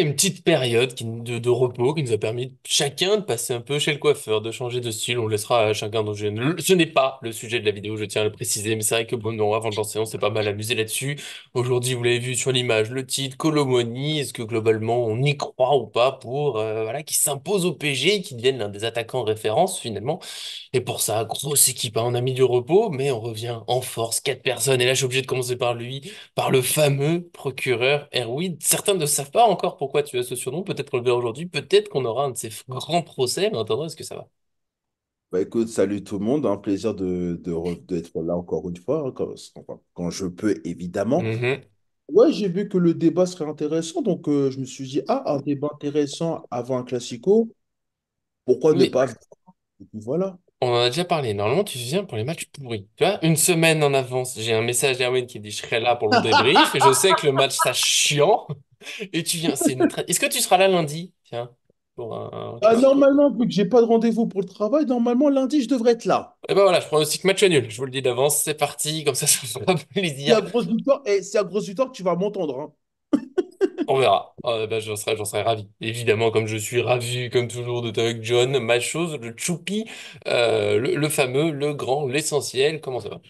une petite période de, repos qui nous a permis chacun de passer un peu chez le coiffeur, de changer de style. On laissera à chacun. dont je, ce n'est pas le sujet de la vidéo, je tiens à le préciser. Mais c'est vrai que bon, non, avant de lancer, on s'est pas mal amusé là-dessus. Aujourd'hui, vous l'avez vu sur l'image, le titre Colomoni. Est-ce que globalement, on y croit ou pas pour qu'il euh, voilà qui s'impose au PG, qui devienne l'un des attaquants référence finalement. Et pour ça, grosse équipe. Hein. On a mis du repos, mais on revient en force, quatre personnes. Et là, je suis obligé de commencer par lui, par le fameux procureur Erwin. Certains ne savent pas encore pourquoi tu as ce surnom. Peut-être qu'on le verra aujourd'hui, peut-être qu'on aura un de ces grands procès, mais en attendant, est-ce que ça va bah écoute, salut tout le monde, un hein. plaisir de d'être là encore une fois, hein, quand, je peux évidemment. Mmh ouais, j'ai vu que le débat serait intéressant, donc euh, je me suis dit, ah, un débat intéressant avant un classico, pourquoi ne pas. voilà. On en a déjà parlé. Normalement, tu viens pour les matchs pourris. Tu vois, une semaine en avance, j'ai un message d'Erwin qui dit je serai là pour le débrief. et je sais que le match, ça chiant. Et tu viens. Est-ce que tu seras là lundi? Tiens. Pour un... Ah, normalement, vu que j'ai pas de rendez-vous pour le travail, normalement lundi je devrais être là. Et eh ben voilà, je prends aussi que match nul, je vous le dis d'avance, c'est parti, comme ça ça fera plaisir. C'est à grosse victoire que tu vas m'entendre. Hein. On verra. Ah, eh ben, j'en serai ravi. Évidemment, comme je suis ravi, comme toujours, de avec John, ma chose, le choupi, euh, le fameux, le grand, l'essentiel. Comment ça va?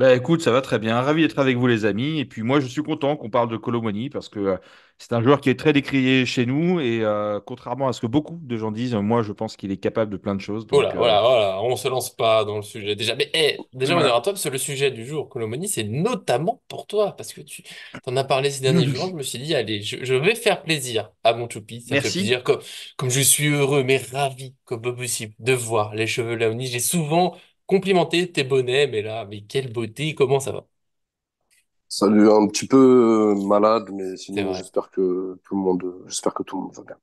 Bah écoute, ça va très bien. Ravi d'être avec vous les amis. Et puis moi, je suis content qu'on parle de Colomoni parce que euh, c'est un joueur qui est très décrié chez nous et euh, contrairement à ce que beaucoup de gens disent, moi je pense qu'il est capable de plein de choses. voilà, euh, voilà, on se lance pas dans le sujet déjà. Mais déjà, on est c'est le sujet du jour. Colomoni, c'est notamment pour toi parce que tu en as parlé ces derniers mmh. jours. Je me suis dit, allez, je, vais faire plaisir à mon toupie. Merci. Fait plaisir. Comme, je suis heureux mais ravi comme possible de voir les cheveux Laonis. J'ai souvent complimenter tes bonnets, mais là, mais quelle beauté, comment ça va? Salut, un petit peu euh, malade, mais sinon, j'espère que tout le monde, j'espère que tout le monde va bien.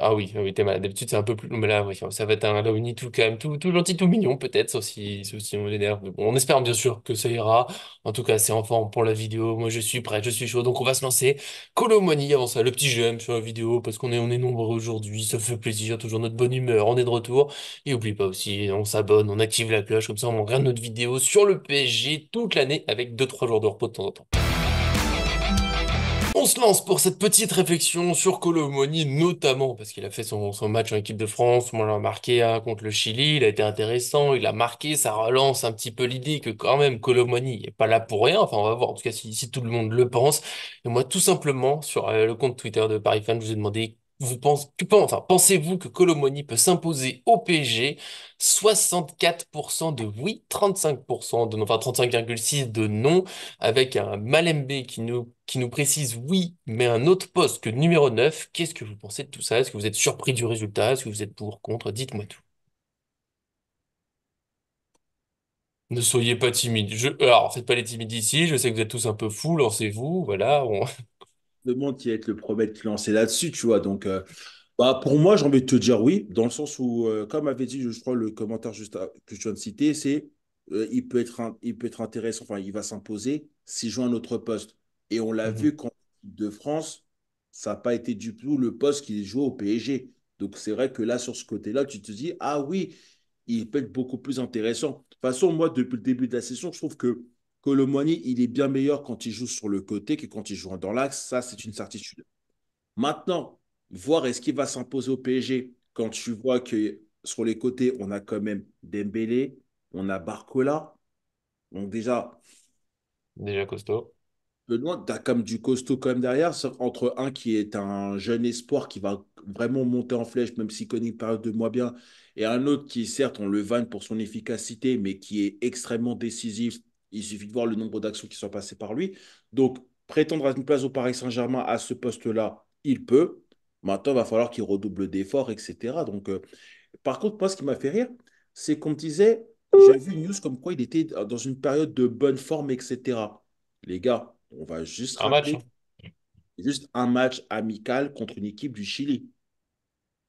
Ah oui, ah oui, t'es malade. D'habitude, c'est un peu plus. Mais là, ça va être un tout, quand même, tout, gentil, tout mignon, peut-être, sauf si, on l'énerve. on espère bien sûr que ça ira. En tout cas, c'est en forme pour la vidéo. Moi, je suis prêt, je suis chaud. Donc, on va se lancer. Money, avant ça, le petit j'aime hein, sur la vidéo, parce qu'on est, on est nombreux aujourd'hui. Ça fait plaisir, toujours notre bonne humeur. On est de retour. Et oublie pas aussi, on s'abonne, on active la cloche, comme ça, on regarde notre vidéo sur le PSG toute l'année avec 2-3 jours de repos de temps en temps se lance pour cette petite réflexion sur Colomoni, notamment parce qu'il a fait son, match en équipe de France, moi l'a marqué contre le Chili, il a été intéressant, il a marqué, ça relance un petit peu l'idée que quand même Colomoni n'est pas là pour rien, enfin on va voir en tout cas si, si tout le monde le pense. Et moi tout simplement sur euh, le compte Twitter de Paris Fan, je vous ai demandé vous pense, pensez-vous que Colomoni peut s'imposer au PG 64% de oui, 35% de non, enfin 35,6% de non, avec un Malembe qui nous, qui nous précise oui, mais un autre poste que numéro 9. Qu'est-ce que vous pensez de tout ça Est-ce que vous êtes surpris du résultat Est-ce que vous êtes pour, ou contre Dites-moi tout. Ne soyez pas timide. Je... Alors, faites pas les timides ici. Je sais que vous êtes tous un peu fous. Lancez-vous. Voilà le monde qui va être le premier à être lancé là-dessus, tu vois. Donc, euh, bah, pour moi, j'ai envie de te dire oui, dans le sens où, euh, comme avait dit, je crois, le commentaire juste euh, que tu viens de citer, c'est il, peut être il peut être intéressant, enfin, il va s'imposer s'il joue un autre poste. Et on l'a mhm. vu qu'en de France, ça n'a pas été du tout le poste qu'il joue au PSG. Donc, c'est vrai que là, sur ce côté-là, tu te dis, ah oui, il peut être beaucoup plus intéressant. De toute façon, moi, depuis le début de la session, je trouve que Colomboigny, il est bien meilleur quand il joue sur le côté que quand il joue dans l'axe. Ça, c'est une certitude. Maintenant, voir est-ce qu'il va s'imposer au PSG quand tu vois que sur les côtés, on a quand même Dembélé, on a Barcola. Donc déjà... Déjà costaud. Le tu as comme du costaud quand même derrière, entre un qui est un jeune espoir qui va vraiment monter en flèche, même si connaît parle de moi bien, et un autre qui, certes, on le vanne pour son efficacité, mais qui est extrêmement décisif il suffit de voir le nombre d'actions qui sont passées par lui. Donc, prétendre à une place au Paris Saint-Germain à ce poste-là, il peut. Maintenant, il va falloir qu'il redouble d'efforts, etc. Donc, euh, Par contre, moi, ce qui m'a fait rire, c'est qu'on me disait, j'ai vu une news comme quoi il était dans une période de bonne forme, etc. Les gars, on va juste... Un match. Hein. Juste un match amical contre une équipe du Chili.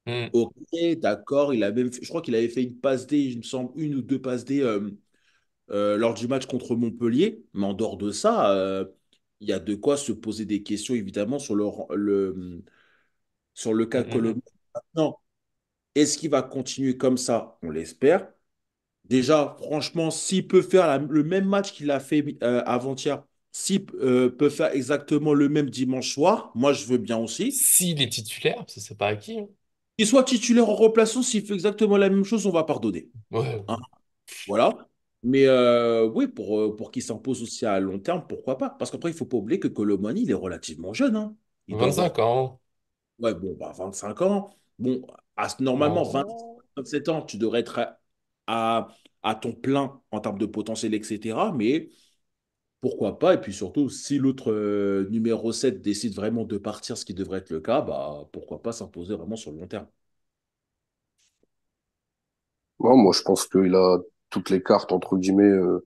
Hmm. Ok, d'accord. Il a même je crois qu'il avait fait une passe D, il me semble, une ou deux passes D euh, euh, lors du match contre Montpellier. Mais en dehors de ça, euh, il y a de quoi se poser des questions, évidemment, sur le, sur le cas que mm-hmm. Maintenant, est-ce qu'il va continuer comme ça On l'espère. Déjà, franchement, s'il peut faire le même match qu'il a fait euh, avant-hier, s'il peut faire exactement le même dimanche soir, moi je veux bien aussi. S'il est titulaire, parce que c'est pas acquis. qui. Hein. Qu'il soit titulaire en remplaçant, s'il fait exactement la même chose, on va pardonner. Ouais. Hein? voilà. Mais euh, oui, pour, euh, pour qu'il s'impose aussi à long terme, pourquoi pas? Parce qu'après, il ne faut pas oublier que Colomani, il est relativement jeune. Hein. Il 25 ans. Ouais, bon, bah, 25 ans. Bon, à, normalement, 27 ans, tu devrais être à, ton plein en termes de potentiel, etc. Mais pourquoi pas? Et puis surtout, si l'autre euh, numéro 7 décide vraiment de partir, ce qui devrait être le cas, bah, pourquoi pas s'imposer vraiment sur le long terme? moi, je pense qu'il a toutes les cartes entre guillemets euh,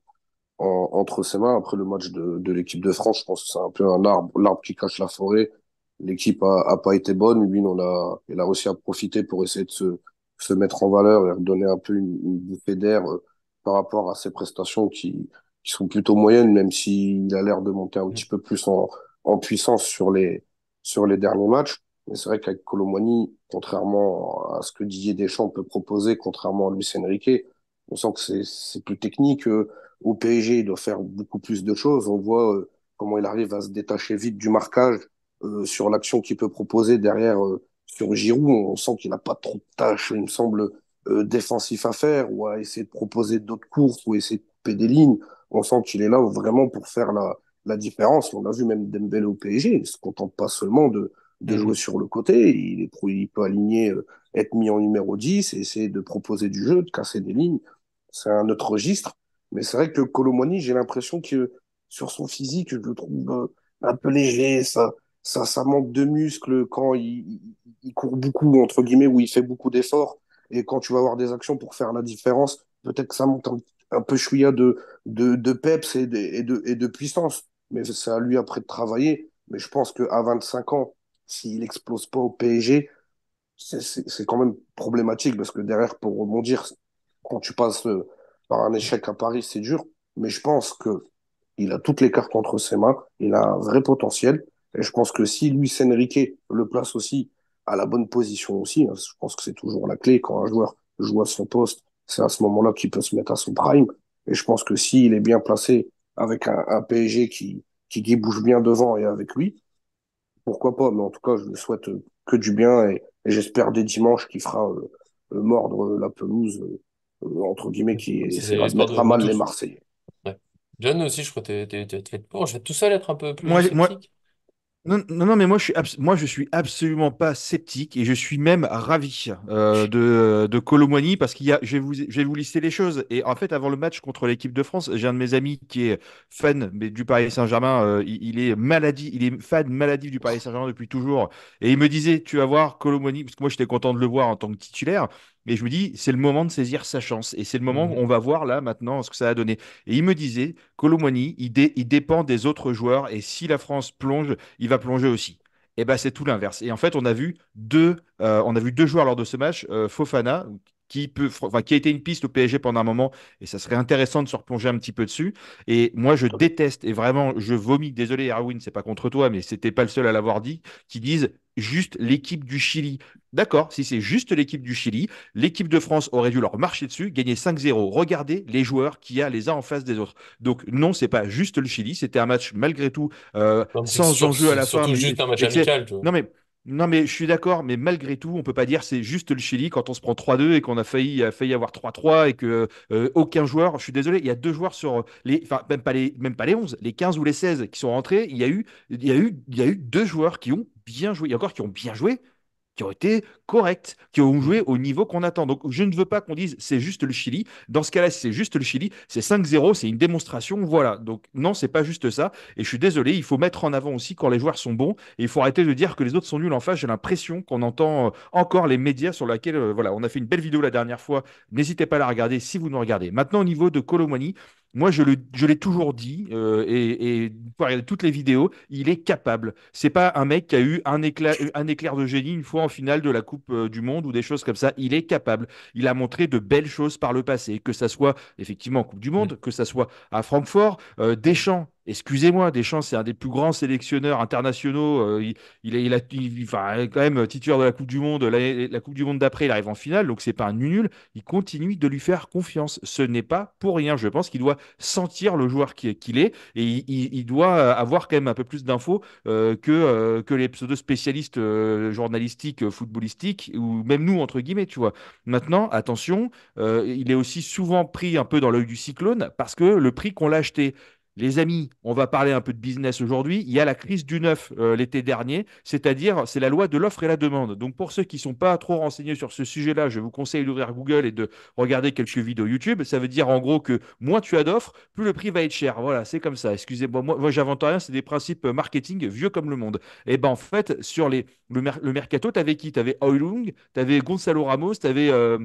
en, entre ses mains. Après le match de, de l'équipe de France, je pense que c'est un peu un arbre, l'arbre qui cache la forêt. L'équipe a, pas été bonne, lui on a, il a réussi à profiter pour essayer de se, se mettre en valeur et redonner un peu une, une bouffée d'air euh, par rapport à ses prestations qui, qui sont plutôt moyennes, même s'il a l'air de monter un petit peu plus en, en puissance sur les sur les derniers matchs. Mais c'est vrai qu'avec Colomani, contrairement à ce que Didier Deschamps peut proposer, contrairement à Luis Enrique, on sent que c'est plus technique. Euh, au PSG, il doit faire beaucoup plus de choses. On voit euh, comment il arrive à se détacher vite du marquage euh, sur l'action qu'il peut proposer derrière sur Giroud. On sent qu'il n'a pas trop de tâches, il me semble, défensif à faire ou à essayer de proposer d'autres courses ou essayer de couper des lignes. On sent qu'il est là vraiment pour faire la, la différence. On a vu même Dembélé au PSG. Il ne se contente pas seulement de, de jouer sur le côté. Il, est, il peut aligner, euh, être mis en numéro 10 et essayer de proposer du jeu, de casser des lignes. C'est un autre registre. Mais c'est vrai que Colomoni, j'ai l'impression que sur son physique, je le trouve euh, un peu léger. Ça, ça, ça manque de muscles quand il, court beaucoup, entre guillemets, où il fait beaucoup d'efforts. Et quand tu vas avoir des actions pour faire la différence, peut-être que ça monte un, peu chouïa de, de, de peps et de, de, et de puissance. Mais c'est à lui après de travailler. Mais je pense qu'à 25 ans, s'il explose pas au PSG, c'est quand même problématique parce que derrière, pour rebondir, quand tu passes euh, par un échec à Paris, c'est dur. Mais je pense que il a toutes les cartes entre ses mains, il a un vrai potentiel. Et je pense que si Luis Enrique le place aussi à la bonne position aussi, hein, je pense que c'est toujours la clé quand un joueur joue à son poste, c'est à ce moment-là qu'il peut se mettre à son prime. Et je pense que s'il est bien placé avec un, PSG qui, qui, qui bouge bien devant et avec lui, pourquoi pas. Mais en tout cas, je le souhaite euh, que du bien et, j'espère des dimanches qui fera euh, euh, mordre la pelouse, entre guillemets, qui mettra mal les Marseillais. John aussi, je crois que tu es, pour. Je vais tout seul être un peu plus. Non, non, non, mais moi je, suis moi, je suis absolument pas sceptique et je suis même ravi euh, de, de parce qu'il y a, je vais, vous, je vais vous lister les choses. Et en fait, avant le match contre l'équipe de France, j'ai un de mes amis qui est fan mais, du Paris Saint-Germain. Euh, il, est maladie, il est fan maladie du Paris Saint-Germain depuis toujours. Et il me disait, tu vas voir Colomboigny ?» parce que moi j'étais content de le voir en tant que titulaire. Mais je me dis, c'est le moment de saisir sa chance. Et c'est le moment mmh. où on va voir là maintenant ce que ça a donné. Et il me disait, Colomani, il, il dépend des autres joueurs. Et si la France plonge, il va plonger aussi. Et eh ben c'est tout l'inverse. Et en fait, on a vu deux, euh, on a vu deux joueurs lors de ce match, euh, Fofana qui, peut, a été une piste au PSG pendant un moment, et ça serait intéressant de se replonger un petit peu dessus. Et moi, je ah déteste, et vraiment, je vomis, désolé, Erwin, c'est pas contre toi, mais c'était pas le seul à l'avoir dit, qui disent juste l'équipe du Chili. D'accord, si c'est juste l'équipe du Chili, l'équipe de France aurait dû leur marcher dessus, gagner 5-0. Regardez les joueurs qui y a les uns en face des autres. Donc non, c'est pas juste le Chili, c'était un match malgré tout euh, sans enjeu à la fin. juste un match amical. Non mais non, mais je suis d'accord, mais malgré tout, on peut pas dire c'est juste le Chili quand on se prend 3-2 et qu'on a failli, failli avoir 3-3 et que euh, aucun joueur, je suis désolé, il y a deux joueurs sur euh, les, enfin, même pas les, même pas les 11, les 15 ou les 16 qui sont rentrés, il y a eu, il y a eu, il y a eu deux joueurs qui ont bien joué, Il y a encore qui ont bien joué, qui ont été correctes, qui ont joué au niveau qu'on attend. Donc je ne veux pas qu'on dise c'est juste le Chili. Dans ce cas-là, c'est juste le Chili, c'est 5-0, c'est une démonstration, voilà. Donc non, c'est pas juste ça. Et je suis désolé, il faut mettre en avant aussi quand les joueurs sont bons. Et il faut arrêter de dire que les autres sont nuls en face. J'ai l'impression qu'on entend euh, encore les médias sur laquelle, euh, voilà, on a fait une belle vidéo la dernière fois. N'hésitez pas à la regarder si vous nous regardez. Maintenant au niveau de Colomani. Moi, je, le, l'ai toujours dit, euh, et, et regarder toutes les vidéos, il est capable. C'est pas un mec qui a eu un éclair, euh, un éclair de génie une fois en finale de la Coupe euh, du Monde ou des choses comme ça. Il est capable. Il a montré de belles choses par le passé, que ça soit effectivement en Coupe du Monde, mmh. que ça soit à Francfort. Euh, Deschamps excusez-moi, Deschamps, c'est un des plus grands sélectionneurs internationaux. Euh, il, est il, a, il quand même titulaire de la Coupe du Monde. La, Coupe du Monde d'après, il arrive en finale, donc c'est pas un nul. Il continue de lui faire confiance. Ce n'est pas pour rien. Je pense qu'il doit sentir le joueur qu'il est et il, doit euh, avoir quand même un peu plus d'infos euh, que, que les pseudo spécialistes journalistiques, footballistiques ou même nous entre guillemets. Tu vois. Maintenant, attention, il est aussi souvent pris un peu dans l'œil du cyclone parce que le prix qu'on l'a acheté les amis, on va parler un peu de business aujourd'hui. Il y a la crise du neuf euh, l'été dernier, c'est-à-dire c'est la loi de l'offre et la demande. Donc pour ceux qui ne sont pas trop renseignés sur ce sujet-là, je vous conseille d'ouvrir Google et de regarder quelques vidéos YouTube. Ça veut dire en gros que moins tu as d'offres, plus le prix va être cher. Voilà, c'est comme ça. Excusez-moi, moi, j'invente rien, c'est des principes marketing vieux comme le monde. Et eh ben en fait, sur les, le, mercato, tu avais qui Tu avais Oilung, tu avais Gonzalo Ramos, tu avais... Euh,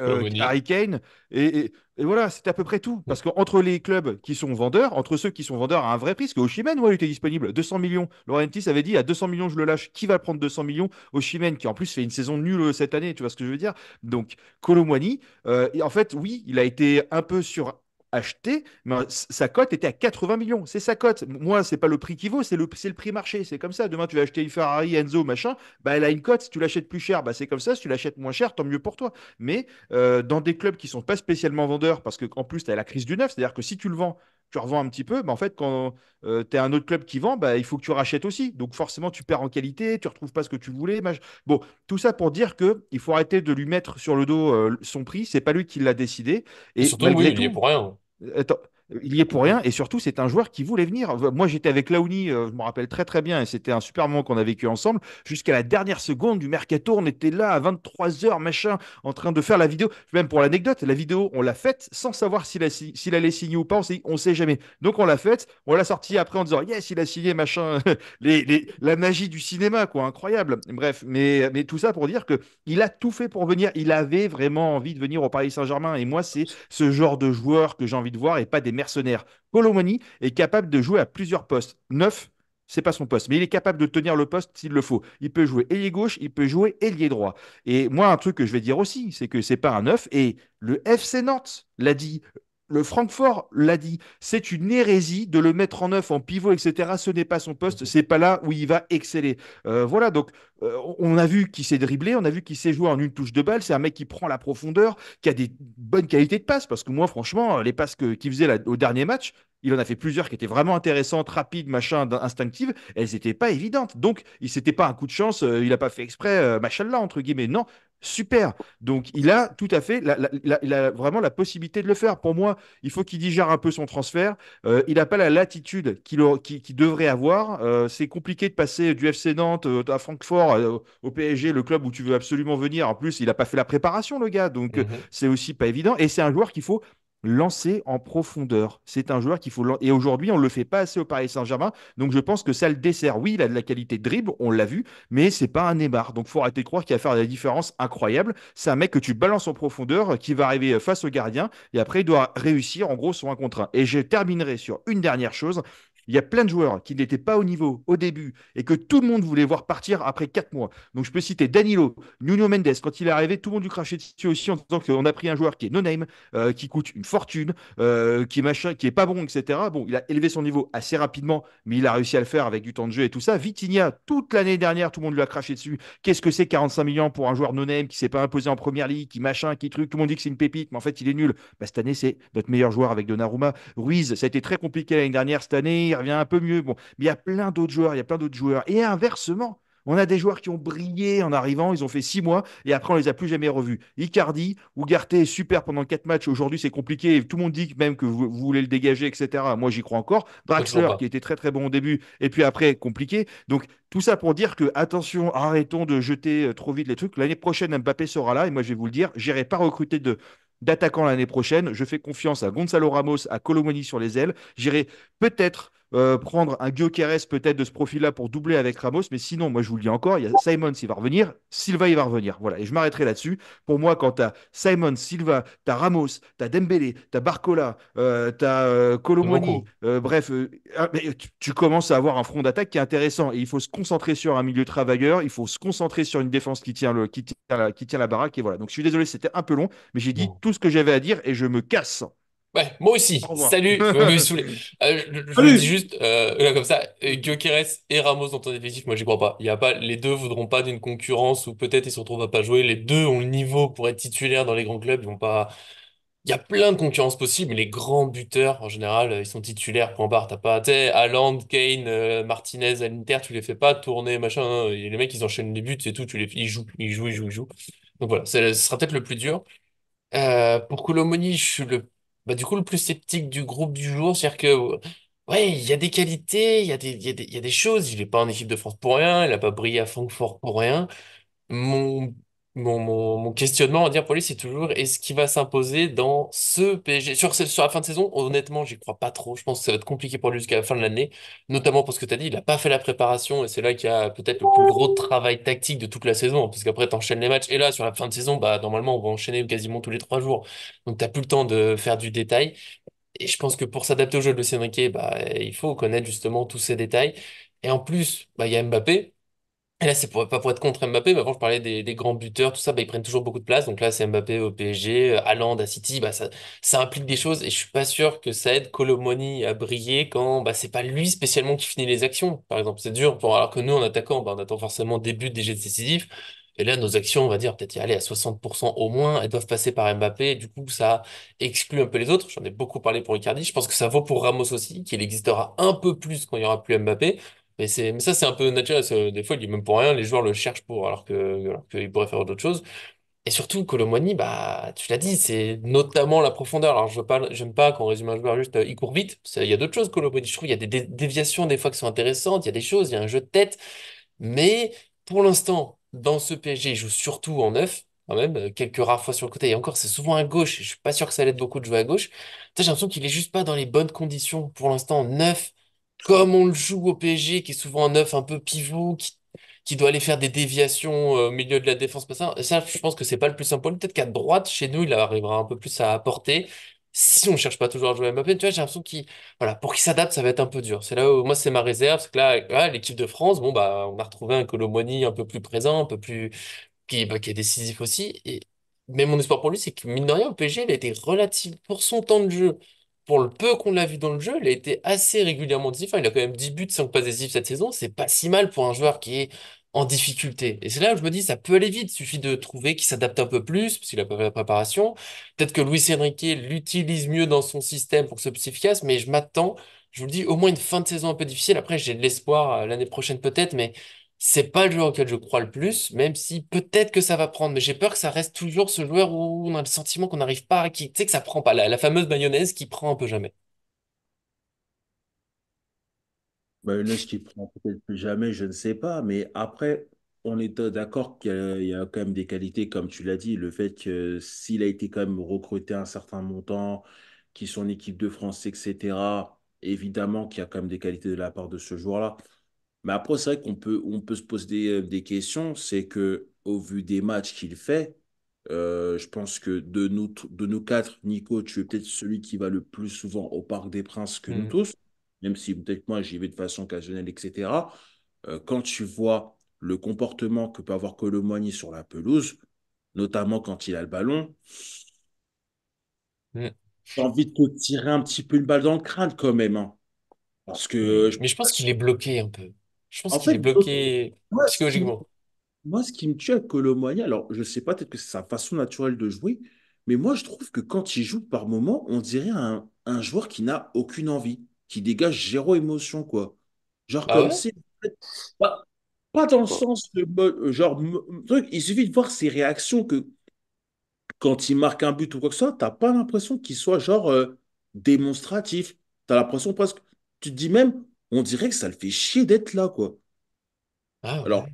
euh, Harry Kane. Et, voilà, c'est à peu près tout. Parce qu'entre les clubs qui sont vendeurs, entre ceux qui sont vendeurs à un vrai prix, parce qu'Oshimen, ouais, il était disponible, 200 millions. Laurentis avait dit à 200 millions, je le lâche. Qui va prendre 200 millions Oshimen, qui en plus fait une saison nulle euh, cette année, tu vois ce que je veux dire Donc, Colomwani, euh, en fait, oui, il a été un peu sur acheté, mais sa cote était à 80 millions. C'est sa cote. Moi, c'est pas le prix qui vaut, c'est le, le prix marché. C'est comme ça. Demain, tu vas acheter une Ferrari, Enzo, machin, bah, elle a une cote. Si tu l'achètes plus cher, bah, c'est comme ça. Si tu l'achètes moins cher, tant mieux pour toi. Mais euh, dans des clubs qui sont pas spécialement vendeurs, parce qu'en plus, tu as la crise du neuf, c'est-à-dire que si tu le vends tu revends un petit peu, mais bah, en fait, quand euh, tu as un autre club qui vend, bah, il faut que tu rachètes aussi. Donc forcément, tu perds en qualité, tu ne retrouves pas ce que tu voulais. Bon, tout ça pour dire qu'il faut arrêter de lui mettre sur le dos euh, son prix. C'est pas lui qui l'a décidé. Et, malgré surtout, tout... pour rien. Hein il y est pour rien. Et surtout, c'est un joueur qui voulait venir. Moi, j'étais avec Laouni, euh, je me rappelle très très bien, et c'était un super moment qu'on a vécu ensemble. Jusqu'à la dernière seconde du mercato, on était là à 23h, machin, en train de faire la vidéo. Même pour l'anecdote, la vidéo, on l'a faite sans savoir s'il, allait signer ou pas. On sait jamais. Donc, on l'a faite, on l'a sortie après en disant Yes, il a signé, machin. la magie du cinéma, quoi, incroyable. Bref, mais, mais tout ça pour dire qu'il a tout fait pour venir. Il avait vraiment envie de venir au Paris Saint-Germain. Et moi, c'est ce genre de joueur que j'ai envie de voir et pas des mercenaires. Colomani est capable de jouer à plusieurs postes. Neuf, c'est pas son poste, mais il est capable de tenir le poste s'il le faut. Il peut jouer ailier gauche, il peut jouer ailier droit. Et moi, un truc que je vais dire aussi, c'est que c'est pas un neuf. Et le FC Nantes l'a dit le Francfort l'a dit, c'est une hérésie de le mettre en œuvre en pivot, etc. Ce n'est pas son poste, mhm. c'est pas là où il va exceller. Euh, voilà, donc euh, on a vu qu'il s'est dribblé, on a vu qu'il s'est joué en une touche de balle. C'est un mec qui prend la profondeur, qui a des bonnes qualités de passe, parce que moi, franchement, les passes qu'il faisait au dernier match, il en a fait plusieurs qui étaient vraiment intéressantes, rapides, machin, instinctives. Elles n'étaient pas évidentes. Donc, il s'était pas un coup de chance, euh, il n'a pas fait exprès, euh, machin là, entre guillemets. Non, super. Donc, il a tout à fait, il a vraiment la possibilité de le faire. Pour moi, il faut qu'il digère un peu son transfert. Euh, il n'a pas la latitude qu'il devrait avoir. C'est compliqué de passer du FC Nantes à Francfort, au PSG, le club où tu veux absolument venir. En plus, il n'a pas fait la préparation, le gars. Donc, mm-hmm. c'est aussi pas évident. Et c'est un joueur qu'il faut lancer en profondeur. C'est un joueur qu'il faut. Et aujourd'hui, on ne le fait pas assez au Paris Saint-Germain. Donc, je pense que ça le dessert. Oui, il a de la qualité de dribble, on l'a vu, mais c'est pas un Neymar. Donc, faut arrêter de croire qu'il va faire des différences incroyables. C'est un mec que tu balances en profondeur, qui va arriver face au gardien, et après, il doit réussir, en gros, sur un contre un Et je terminerai sur une dernière chose. Il y a plein de joueurs qui n'étaient pas au niveau au début et que tout le monde voulait voir partir après quatre mois. Donc je peux citer Danilo, Nuno Mendes. Quand il est arrivé, tout le monde lui crachait dessus aussi en disant qu'on a pris un joueur qui est no-name, euh, qui coûte une fortune, euh, qui est machin, qui est pas bon, etc. Bon, il a élevé son niveau assez rapidement, mais il a réussi à le faire avec du temps de jeu et tout ça. Vitinha, toute l'année dernière, tout le monde lui a craché dessus. Qu'est-ce que c'est 45 millions pour un joueur no-name qui s'est pas imposé en première ligue, qui machin, qui truc. Tout le monde dit que c'est une pépite, mais en fait, il est nul. Bah, cette année, c'est notre meilleur joueur avec Donnarumma. Ruiz, ça a été très compliqué l'année dernière. Cette année, revient un peu mieux. Bon, mais il y a plein d'autres joueurs, il y a plein d'autres joueurs. Et inversement, on a des joueurs qui ont brillé en arrivant, ils ont fait six mois et après on les a plus jamais revus. Icardi, Ougarté est super pendant quatre matchs. Aujourd'hui c'est compliqué. Tout le monde dit même que vous, voulez le dégager, etc. Moi j'y crois encore. Draxler qui était très très bon au début et puis après compliqué. Donc tout ça pour dire que attention, arrêtons de jeter euh, trop vite les trucs. L'année prochaine Mbappé sera là et moi je vais vous le dire, j'irai pas recruter de d'attaquants l'année prochaine. Je fais confiance à Gonzalo Ramos, à Colomoni sur les ailes. J'irai peut-être euh, prendre un Guiocares peut-être de ce profil-là pour doubler avec Ramos. Mais sinon, moi, je vous le dis encore, il y a Simon s'il va revenir, Silva, il va revenir. Voilà, et je m'arrêterai là-dessus. Pour moi, quand euh, euh, ah, tu as Simon, Silva, tu as Ramos, tu as Dembélé, tu as Barcola, tu as Colomoni, bref, tu, commences à avoir un front d'attaque qui est intéressant. Et il faut se concentrer sur un milieu travailleur, il faut se concentrer sur une défense qui tient, le, qui tient, qui tient la baraque. Et voilà. Donc, je suis désolé, c'était un peu long, mais j'ai dit tout ce que j'avais à dire et je me casse moi aussi. Salut, euh, je, dis juste, euh, là, comme ça, euh, Gyokeres et Ramos dans ton effectif, moi, j'y crois pas. Il y a pas. Les deux voudront pas d'une concurrence où peut-être ils se retrouvent à pas jouer. Les deux ont le niveau pour être titulaires dans les grands clubs. Ils vont pas. Il y a plein de concurrences possibles, mais les grands buteurs, en général, ils sont titulaires, point barre. n'as pas, Kane, Martinez à l'Inter, tu les fais pas tourner, machin. Hein. les mecs, ils enchaînent les buts, c'est tout, tu les, ils jouent, ils jouent, ils jouent, ils jouent. Donc voilà, ce sera peut-être le plus dur. pour Colomoni, je suis le bah, du coup, le plus sceptique du groupe du jour. C'est-à-dire que, ouais, il y a des qualités, il y a des, y a des, choses. Il n'est pas en équipe de France pour rien, il n'a pas brillé à Francfort pour rien. Mon mon, mon, questionnement, on dire pour lui, c'est toujours est-ce qu'il va s'imposer dans ce PSG? Sur, sur la fin de saison, honnêtement, j'y crois pas trop. Je pense que ça va être compliqué pour lui jusqu'à la fin de l'année, notamment parce que tu as dit, il a pas fait la préparation et c'est là qu'il y a peut-être le plus gros travail tactique de toute la saison, hein, parce qu'après, tu enchaînes les matchs. Et là, sur la fin de saison, bah, normalement, on va enchaîner quasiment tous les trois jours. Donc, tu t'as plus le temps de faire du détail. Et je pense que pour s'adapter au jeu de Luis bah, il faut connaître justement tous ces détails. Et en plus, bah, il y a Mbappé. Et là, c'est pour, pas pour être contre Mbappé, mais avant, je parlais des, grands buteurs, tout ça, bah, ils prennent toujours beaucoup de place. Donc là, c'est Mbappé au PSG, euh, Haaland à City, bah, ça, implique des choses et je suis pas sûr que ça aide Colomoni à briller quand bah, c'est pas lui spécialement qui finit les actions, par exemple. C'est dur, pour, alors que nous, en attaquant, bah, on attend forcément des buts, des jets décisifs. Et là, nos actions, on va dire, peut-être y aller à 60% au moins, elles doivent passer par Mbappé. du coup, ça exclut un peu les autres. J'en ai beaucoup parlé pour Icardi. Je pense que ça vaut pour Ramos aussi, qu'il existera un peu plus quand il y aura plus Mbappé. Mais, c'est, mais ça, c'est un peu naturel. Des fois, il dit même pour rien, les joueurs le cherchent pour, alors que, alors qu'ils pourraient faire d'autres choses. Et surtout, Colomboigny, bah, tu l'as dit, c'est notamment la profondeur. Alors, je veux pas, j'aime pas qu'on résume un joueur juste, euh, il court vite. Il y a d'autres choses, Colomboigny. Je trouve, il y a des déviations des fois qui sont intéressantes. Il y a des choses, il y a un jeu de tête. Mais pour l'instant, dans ce PSG, il joue surtout en neuf, quand même, euh, quelques rares fois sur le côté. Et encore, c'est souvent à gauche. Je suis pas sûr que ça l'aide beaucoup de jouer à gauche. J'ai l'impression qu'il est juste pas dans les bonnes conditions pour l'instant. Neuf, comme on le joue au PSG, qui est souvent un neuf un peu pivot, qui, doit aller faire des déviations euh, au milieu de la défense, ça, ça je pense que c'est pas le plus simple. Peut-être qu'à droite, chez nous, il arrivera un peu plus à apporter. Si on cherche pas toujours à jouer à tu vois, j'ai l'impression qu'il, voilà, pour qu'il s'adapte, ça va être un peu dur. C'est là où, moi, c'est ma réserve, c'est que là, ah, l'équipe de France, bon, bah, on a retrouvé un Colomoni un peu plus présent, un peu plus, qui, bah, qui est décisif aussi. Et, mais mon espoir pour lui, c'est que mine de rien, au PSG, il a été relatif pour son temps de jeu pour le peu qu'on l'a vu dans le jeu, il a été assez régulièrement décisif. Hein. il a quand même 10 buts, 5 passes décisives cette saison. C'est pas si mal pour un joueur qui est en difficulté. Et c'est là où je me dis, ça peut aller vite. Il suffit de trouver qui s'adapte un peu plus, parce qu'il a pas fait la préparation. Peut-être que Luis Enrique l'utilise mieux dans son système pour que ce soit efficace, mais je m'attends, je vous le dis, au moins une fin de saison un peu difficile. Après, j'ai de l'espoir euh, l'année prochaine peut-être, mais c'est pas le joueur auquel je crois le plus, même si peut-être que ça va prendre, mais j'ai peur que ça reste toujours ce joueur où on a le sentiment qu'on n'arrive pas à, qui, tu sais, que ça prend pas, la, fameuse mayonnaise qui prend un peu jamais. Mayonnaise qui prend peut-être plus jamais, je ne sais pas, mais après, on est d'accord qu'il y, a- quand même des qualités, comme tu l'as dit, le fait que s'il a été quand même recruté un certain montant, qu'il soit en équipe de France, etc., évidemment qu'il y a quand même des qualités de la part de ce joueur-là. Mais après, c'est vrai qu'on peut, on peut se poser des, euh, questions. C'est que au vu des matchs qu'il fait, euh, je pense que de nous, de nous quatre, Nico, tu es peut-être celui qui va le plus souvent au Parc des Princes que nous mm. tous, même si peut-être moi j'y vais de façon occasionnelle, etc. Euh, quand tu vois le comportement que peut avoir Colomani sur la pelouse, notamment quand il a le ballon, mm. j'ai envie de te tirer un petit peu une balle dans le crâne quand même. Hein. parce que, mm. Mais je pense qu'il est bloqué un peu. Je pense qu'il est bloqué moi, psychologiquement. Ce qui, moi, ce qui me tue à Colomani, alors je ne sais pas, peut-être que c'est sa façon naturelle de jouer, mais moi, je trouve que quand il joue par moment, on dirait un, joueur qui n'a aucune envie, qui dégage zéro émotion, quoi. Genre ah comme si... Pas, dans le sens de. Genre, truc, il suffit de voir ses réactions que quand il marque un but ou quoi que ce soit, n'as pas l'impression qu'il soit genre euh, démonstratif. Tu as l'impression presque. Tu te dis même, on dirait que ça le fait chier d'être là, quoi. Ah Alors,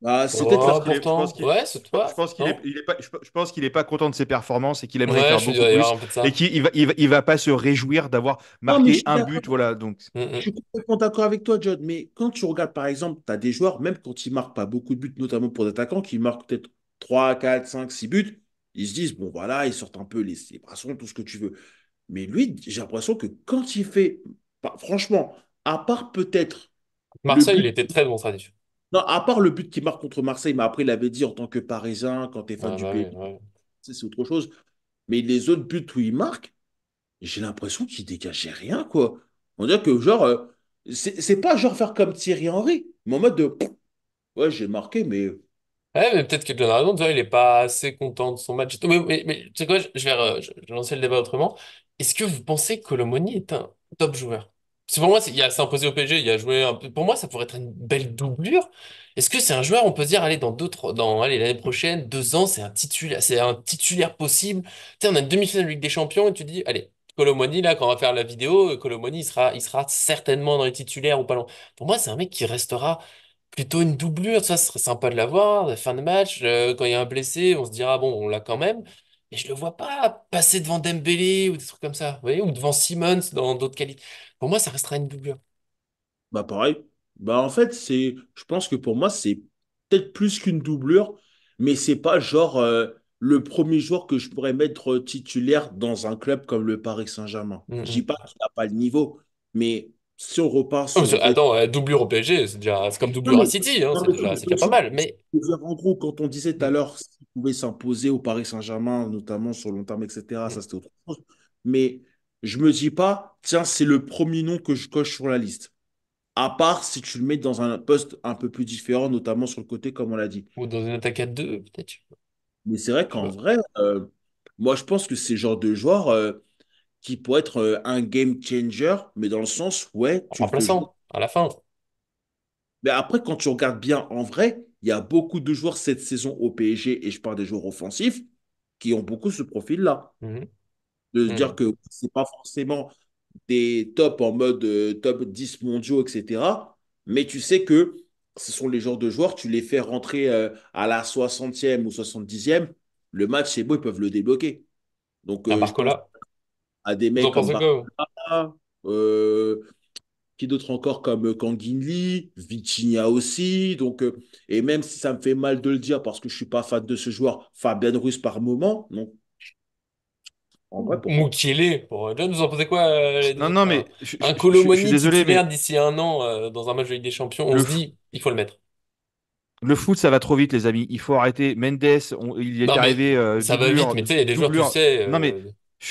bah, c'est peut-être oh, là pourtant. Je pense qu'il est, il est pas, je pense qu'il est pas content de ses performances et qu'il aimerait faire beaucoup plus et qu'il va, il va, pas se réjouir d'avoir marqué un but, voilà. Donc, mm, mm. je suis complètement d'accord avec toi, John. Mais quand tu regardes, par exemple, tu as des joueurs, même quand ils marquent pas beaucoup de buts, notamment pour des attaquants, qui marquent peut-être 3, 4, 5, 6 buts, ils se disent bon voilà, ils sortent un peu les célébrations, tout ce que tu veux. Mais lui, j'ai l'impression que quand il fait, bah, franchement, à part peut-être. Marseille, il était très bon, démonstratif. Non, à part le but qu'il marque contre Marseille, mais après, il avait dit en tant que Parisien, quand t'es fan ah, du bah pays, c'est autre chose. Mais les autres buts où il marque, j'ai l'impression qu'il dégageait rien, quoi. On dirait que, genre, euh, c'est pas genre faire comme Thierry Henry, mais en mode de. Ouais, j'ai marqué, mais. Ouais, mais peut-être qu'il a raison, il n'est pas assez content de son match. Mais, mais, tu sais quoi, je, vais, euh, lancer le débat autrement. Est-ce que vous pensez que Lomoni est un top joueur? pour moi, c'est- il a au PSG, il a joué un peu. Pour moi, ça pourrait être une belle doublure. Est-ce que c'est un joueur, on peut dire, allez, dans deux, dans, allez, l'année prochaine, deux ans, c'est un titulaire, c'est un titulaire possible. Tu sais, on a une demi-finale de Ligue des Champions et tu dis, allez, Colomoni, là, quand on va faire la vidéo, Colomoni, il sera, il sera certainement dans les titulaires ou pas loin. Pour moi, c'est un mec qui restera plutôt une doublure. Ça, ce serait sympa de l'avoir, fin de match, euh, quand il y a un blessé, on se dira, bon, on l'a quand même. Mais je le vois pas passer devant Dembélé ou des trucs comme ça, vous voyez, ou devant Simmons dans d'autres qualités. Pour moi, ça restera une doublure. Bah pareil. Bah en fait, c'est je pense que pour moi, c'est peut-être plus qu'une doublure, mais c'est pas genre euh, le premier joueur que je pourrais mettre euh, titulaire dans un club comme le Paris Saint-Germain. J'y Je mm-hmm. dis pas qu'il n'a pas le niveau, mais si on repart sur. Oh, attends, euh, doublure au PSG, c'est déjà comme doublure City, hein, c'est déjà, pas mal. Mais... En gros, quand on disait tout à mm. l'heure s'il pouvait s'imposer au Paris Saint-Germain, notamment sur long terme, etc., ça mm. c'était autre chose. Mais je me dis pas, tiens, c'est le premier nom que je coche sur la liste. À part si tu le mets dans un poste un peu plus différent, notamment sur le côté, comme on l'a dit. Ou dans une attaque à deux, peut-être. Mais c'est vrai qu'en vrai, euh, moi, je pense que c'est le genre de joueur euh, qui pourrait être euh, un game changer, mais dans le sens, ouais. Tu en remplaçant, à la fin. Mais après, quand tu regardes bien en vrai, il y a beaucoup de joueurs cette saison au PSG, et je parle des joueurs offensifs, qui ont beaucoup ce profil-là. Mm-hmm de se mm. dire que c'est pas forcément des tops en mode euh, top 10 mondiaux, etc. Mais tu sais que ce sont les genres de joueurs, tu les fais rentrer euh, à la 60e ou 70e, le match, c'est beau, ils peuvent le débloquer. Donc, euh, à À des mecs comme qui d'autres encore comme Kanginli, Vitinha aussi. Donc, et même si ça me fait mal de le dire parce que je ne suis pas fan de ce joueur, Fabien Russe par moment. Donc, en pour... Euh, John, vous en posez quoi euh, Non, non, mais je, un Colomoni désolé, merde d'ici un an euh, dans un match de Ligue des Champions, on se dit, il faut le mettre. Le foot, ça va trop vite, les amis. Il faut arrêter. Mendes, il est arrivé. ça va vite, mais tu sais, il des joueurs, tu sais. Non, mais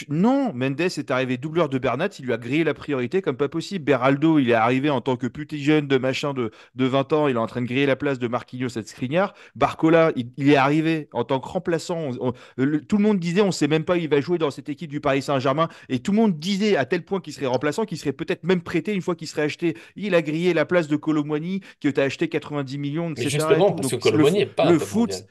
non, Mendes est arrivé doubleur de Bernat, il lui a grillé la priorité comme pas possible. Beraldo, il est arrivé en tant que petit jeune de machin de, de 20 ans, il est en train de griller la place de Marquinhos et de Skriniar. Barcola, il, est arrivé en tant que remplaçant. tout le monde disait, on ne sait même pas, il va jouer dans cette équipe du Paris Saint-Germain. Et tout le monde disait à tel point qu'il serait remplaçant, qu'il serait peut-être même prêté une fois qu'il serait acheté. Il a grillé la place de Colomboigny, qui a acheté 90 millions, etc. Mais justement, parce que pas le foot.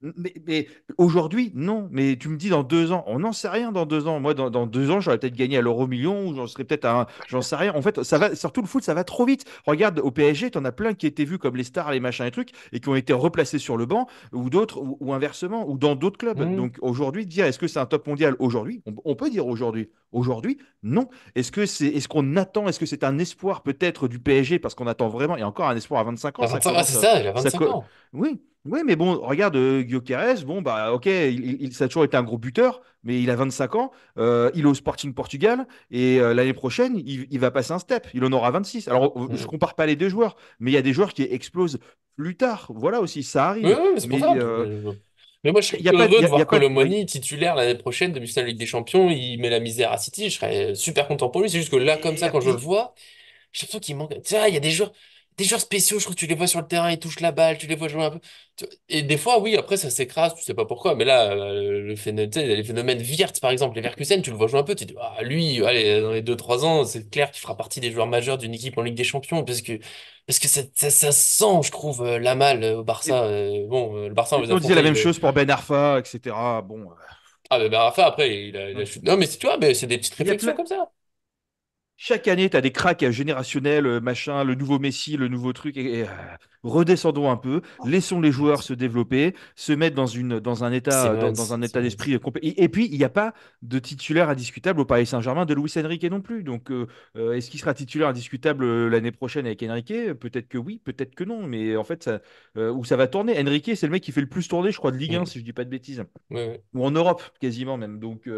Mais, aujourd'hui, non. Mais tu me dis dans deux ans, on n'en sait rien dans deux ans. Moi, dans, deux ans, j'aurais peut-être gagné à l'euro million ou j'en serais peut-être à un. J'en sais rien. En fait, ça va, surtout le foot, ça va trop vite. Regarde, au PSG, tu en as plein qui étaient vus comme les stars, les machins et trucs, et qui ont été replacés sur le banc, ou d'autres, ou, inversement, ou dans d'autres clubs. Mmh. Donc aujourd'hui, dire est-ce que c'est un top mondial aujourd'hui on, peut dire aujourd'hui. Aujourd'hui, non. Est-ce que c'est, est-ce qu'on attend, est-ce que c'est un espoir peut-être du PSG parce qu'on attend vraiment, et encore un espoir à 25 ans. c'est ça, il a 25 ans. Oui, oui, mais bon, regarde, euh, Guillaume bon, bah, ok, il, ça a toujours été un gros buteur, mais il a 25 ans, euh, il est au Sporting Portugal, et euh, l'année prochaine, il, va passer un step, il en aura 26. Alors, je mm. je compare pas les deux joueurs, mais il y a des joueurs qui explosent plus tard, voilà aussi, ça arrive. Oui, mais Mais moi, je serais y a heureux pas, de voir titulaire l'année prochaine, de la Ligue des Champions, il met la misère à City, je serais super content pour lui, c'est juste que là, comme ça, quand je le vois, j'ai l'impression qu'il manque. Tu sais, il y a des joueurs des joueurs spéciaux, je trouve tu les vois sur le terrain, ils touchent la balle, tu les vois jouer un peu. Et des fois, oui, après, ça s'écrase, tu sais pas pourquoi, mais là, euh, le phénomène, les phénomènes Wirtz, par exemple, les Verkusen, tu le vois jouer un peu, tu te dis, ah, lui, allez, dans les 2-3 ans, c'est clair qu'il fera partie des joueurs majeurs d'une équipe en Ligue des Champions, parce que, parce que ça, sent, je trouve, euh, la malle au Barça. Euh, bon, le Barça, on, on dit la même chose pour Ben Arfa, etc. Bon. Ah, ben, ben Arfa, après, il Non, mais tu vois, ben, c'est des petites réflexions comme ça chaque année, tu as des cracks générationnels, euh, machin, le nouveau Messi, le nouveau truc. Euh, redescendons un peu, ah. laissons les joueurs se développer, se mettre dans, une, dans un état, euh, dans, un état d'esprit et, et, puis, il n'y a pas de titulaire indiscutable au Paris Saint-Germain de Luis Enrique non plus. Donc, est-ce qu'il sera titulaire indiscutable l'année prochaine avec Enrique Peut-être que oui, peut-être que non. Mais en fait, ça, où ça va tourner Enrique, c'est le mec qui fait le plus tourner, je crois, de Ligue 1, si je dis pas de bêtises. Ou en Europe, quasiment même. Donc,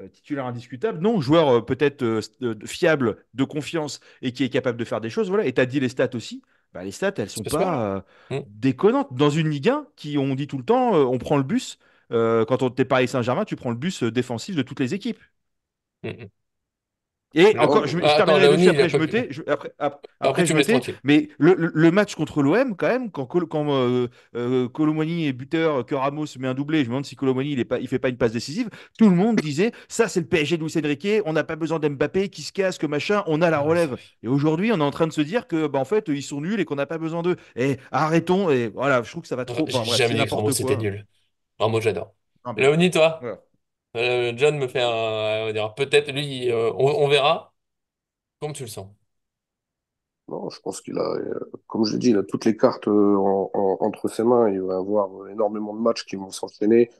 euh, titulaire indiscutable. Non, joueur euh, peut-être euh, fiable, de confiance et qui est capable de faire des choses. Voilà. Et tu as dit les stats aussi. Bah, les stats, elles sont pas mm. déconnantes. Dans une Ligue 1, qui, on dit tout le temps, on prend le bus. quand on t'es Paris Saint-Germain, tu prends le bus défensif de toutes les équipes. Mm, mm. Et encore, ah, je, terminerai dessus, après je me tais. après, après, je me tais. Mais le, match contre l'OM, quand même, quand, quand euh, euh, est buteur, que Ramos met un doublé, je me demande si Colomani il, est pas, il fait pas une passe décisive, tout le monde disait ça c'est le PSG de Luis Enrique, on n'a pas besoin d'Mbappé qui se casse, que machin, on a la ah, relève. Et aujourd'hui, on est en train de se dire que bah, en fait, ils sont nuls et qu'on n'a pas besoin d'eux. Et arrêtons, et voilà, je trouve que ça va trop. Enfin, Jamais dit que c'était nul. Ramos, j'adore. Léonie, toi euh, John me fait peut-être lui, euh, on, verra. comme tu le sens? Non, je pense qu'il a, euh, comme je l'ai dit, il a toutes les cartes entre ses mains. Il va y avoir énormément de matchs qui vont s'enchaîner.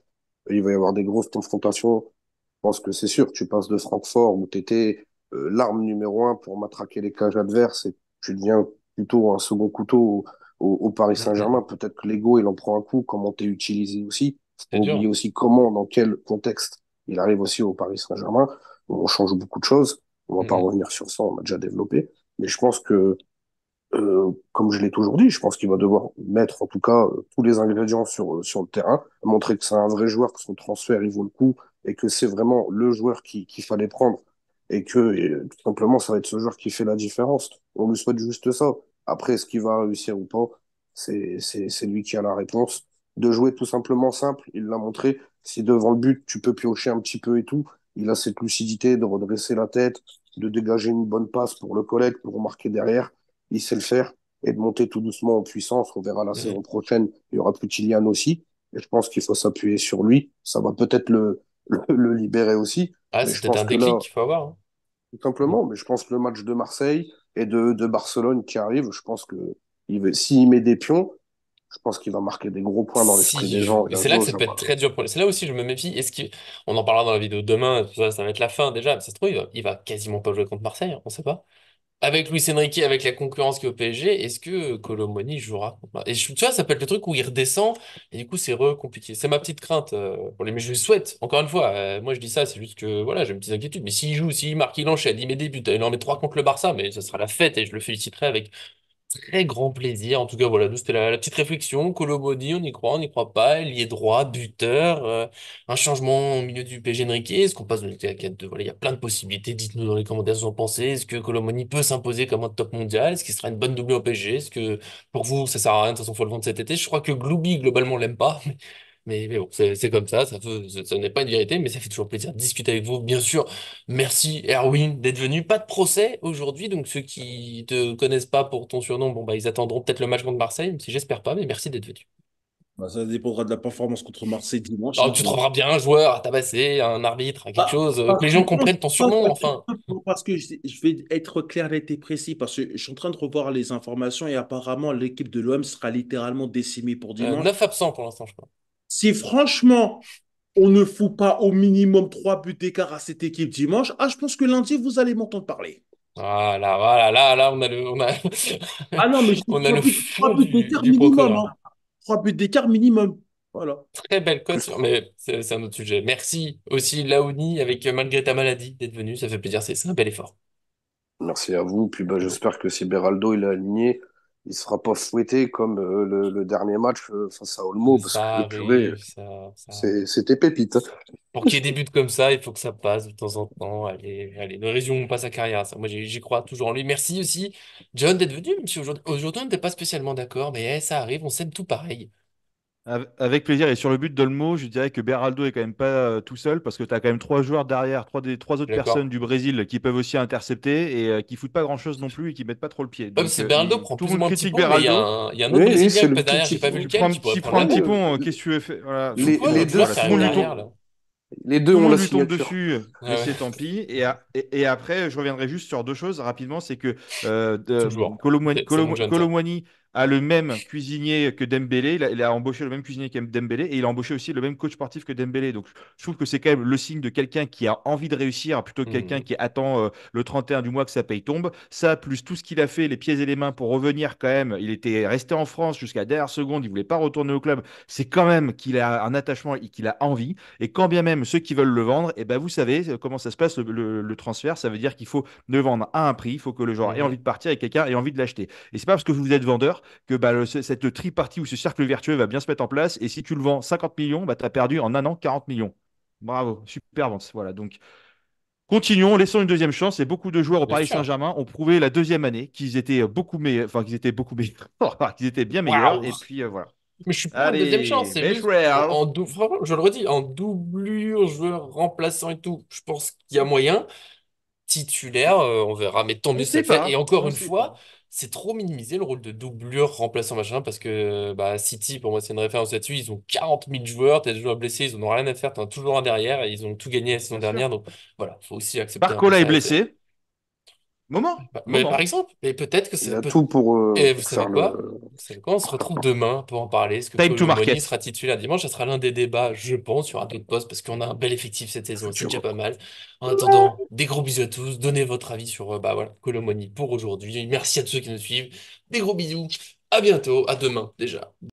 Il va y avoir des grosses confrontations. Je pense que c'est sûr, tu passes de Francfort où tu étais l'arme numéro un pour matraquer les cages adverses et tu deviens plutôt un second couteau au, Paris Saint-Germain. Peut-être que l'ego, il en prend un coup, comment es utilisé aussi. C'est aussi comment, dans quel contexte il arrive aussi au Paris Saint-Germain, où on change beaucoup de choses. On va pas mhm. revenir sur ça, on a déjà développé. Mais je pense que, euh, comme je l'ai toujours dit, je pense qu'il va devoir mettre en tout cas euh, tous les ingrédients sur, euh, sur le terrain, montrer que c'est un vrai joueur, que son transfert il vaut le coup, et que c'est vraiment le joueur qu'il qui fallait prendre. Et que tout simplement, ça va être ce joueur qui fait la différence. On lui souhaite juste ça. Après, ce qu'il va réussir ou pas, c'est lui qui a la réponse. De jouer tout simplement simple, il l'a montré. Si devant le but, tu peux piocher un petit peu et tout, il a cette lucidité de redresser la tête, de dégager une bonne passe pour le collègue, pour marquer derrière. Il sait le faire et de monter tout doucement en puissance. On verra la saison prochaine, il y aura plus aussi. Et je pense qu'il faut s'appuyer sur lui. Ça va peut-être le, le, libérer aussi. Ah, c'est un déclic qu'il faut avoir. Hein. Tout simplement, mais je pense que le match de Marseille et de, de Barcelone qui arrive, je pense que s'il met des pions, je pense qu'il va marquer des gros points dans l'esprit si, des gens. C'est là que ça peut être très dur pour C'est là aussi je me méfie. Est-ce en parlera dans la vidéo demain, ça, va être la fin déjà. Mais ça se trouve, il va, quasiment pas jouer contre Marseille, hein, on ne sait pas. Avec Luis Enrique, avec la concurrence qui est au PSG, est-ce que Colomoni jouera Et tu vois, ça peut être le truc où il redescend, et du coup, c'est compliqué. C'est ma petite crainte. Euh, mais je le souhaite, encore une fois. Euh, moi, je dis ça, c'est juste que voilà, j'ai une petite inquiétude. Mais s'il joue, s'il marque, il enchaîne, il met des buts, il en met trois contre le Barça, mais ce sera la fête, et je le féliciterai avec très grand plaisir. En tout cas, voilà, nous, c'était la, petite réflexion. body on y croit, on n'y croit pas. Lié droit, buteur, euh, un changement au milieu du PG Enrique. Est-ce qu'on passe de Voilà, il y a plein de possibilités. Dites-nous dans les commentaires ce que vous en pensez. Est-ce que peut s'imposer comme un top mondial Est-ce qu'il sera une bonne doublure au PSG Est-ce que pour vous, ça sert à rien De toute façon, faut le vendre cet été. Je crois que Gloubi, globalement, l'aime pas. Mais, bon, c'est comme ça, ça ce n'est pas une vérité, mais ça fait toujours plaisir de discuter avec vous. Bien sûr, merci Erwin d'être venu. Pas de procès aujourd'hui, donc ceux qui te connaissent pas pour ton surnom, bon bah ils attendront peut-être le match contre Marseille, mais si j'espère pas, mais merci d'être venu. Bah, ça dépendra de la performance contre Marseille dimanche. Ah, hein, tu trouveras bien un joueur à tabasser, un arbitre, quelque chose, que les gens comprennent ton surnom, enfin. Parce que je, vais être clair, net et précis, parce que je suis en train de revoir les informations et apparemment l'équipe de l'OM sera littéralement décimée pour euh, dimanche. Euh, 9 absents pour l'instant, je crois. Si franchement, on ne fout pas au minimum trois buts d'écart à cette équipe dimanche, ah, je pense que lundi, vous allez m'entendre parler. Ah voilà, ah là, là, on a le. On a... ah non, mais on a le trois buts d'écart minimum. Hein. Trois buts d'écart minimum. Voilà. Très belle cote, mais c'est un autre sujet. Merci aussi, Laoni, avec Malgré ta maladie, d'être venu. Ça fait plaisir, c'est un bel effort. Merci à vous. Puis bah, j'espère que si Beraldo il a aligné, il sera pas fouetté comme euh, le, dernier match euh, face à Olmo parce que c'était pépite. Hein. Pour qu'il débute comme ça, il faut que ça passe de temps en temps. Allez, allez ne résumons pas sa carrière. Ça. Moi, j'y crois toujours en lui. Merci aussi, John, d'être venu. Aujourd'hui, on n'était pas spécialement d'accord, mais eh, ça arrive, on s'aime tout pareil. Avec plaisir. Et sur le but de d'Olmo, je dirais que Beraldo est quand même pas euh, tout seul parce que tu as quand même trois joueurs derrière, trois, des, trois autres personnes du Brésil qui peuvent aussi intercepter et euh, qui foutent pas grand chose non plus et qui mettent pas trop le pied. c'est euh, Beraldo euh, prend tout plus ou moins petit pont. Il y, y, a un autre oui, Brésilien derrière, j'ai pas vu lequel. Qui prend un petit pont, qu'est-ce que tu veux Les deux, les deux, on, on lui tombe dessus, ah mais c'est tant pis. Et, après, je reviendrai juste sur deux choses rapidement. C'est que euh, a le même cuisinier que Dembélé, il a, embauché le même cuisinier que Dembélé et il a embauché aussi le même coach sportif que Dembélé. Donc je trouve que c'est quand même le signe de quelqu'un qui a envie de réussir plutôt que quelqu'un mmh. qui attend euh, le 31 du mois que sa paye tombe. Ça plus tout ce qu'il a fait les pieds et les mains pour revenir quand même, il était resté en France jusqu'à dernière seconde, il voulait pas retourner au club. C'est quand même qu'il a un attachement et qu'il a envie et quand bien même ceux qui veulent le vendre, et eh ben vous savez euh, comment ça se passe le, transfert, ça veut dire qu'il faut le vendre à un prix, il faut que le joueur mmh ait envie de partir et quelqu'un ait envie de l'acheter. Et c'est pas parce que vous êtes vendeur que bah, cette tripartie ou ce cercle vertueux va bien se mettre en place. Et si tu le vends 50 millions, bah, tu as perdu en un an 40 millions. Bravo, super vente. Voilà, donc continuons, laissons une deuxième chance. Et beaucoup de joueurs au Paris Saint-Germain ont prouvé la deuxième année qu'ils étaient euh, beaucoup meilleurs, enfin qu'ils étaient beaucoup meilleurs, qu'ils étaient bien meilleurs. Et puis euh, voilà. Mais je suis pas Allez, deuxième chance. C'est en je le redis, en doublure, joueur remplaçant et tout, je pense qu'il y a moyen. Titulaire, euh, on verra, mais tant mieux Et encore une fois, c'est trop minimisé le rôle de doublure, remplaçant, machin, parce que bah, City, pour moi, c'est une référence là-dessus. Ils ont 40 000 joueurs, t'as des joueurs blessés, ils n'ont rien à faire, t'en as toujours un derrière, et ils ont tout gagné la saison dernière, donc voilà, faut aussi accepter. Parcola est blessé. Moment. Bah, mais par exemple, mais peut-être que c'est. tout pour. et euh, eh, vous savez quoi On se retrouve demain pour en parler. ce que Time sera titulaire dimanche Ça sera l'un des débats, je pense, sur un autre poste parce qu'on a un bel effectif cette saison. C'est déjà pas mal. En attendant, des gros bisous à tous. Donnez votre avis sur euh, bah Colomoni pour aujourd'hui. Merci à tous ceux qui nous suivent. Des gros bisous. À bientôt. À demain déjà.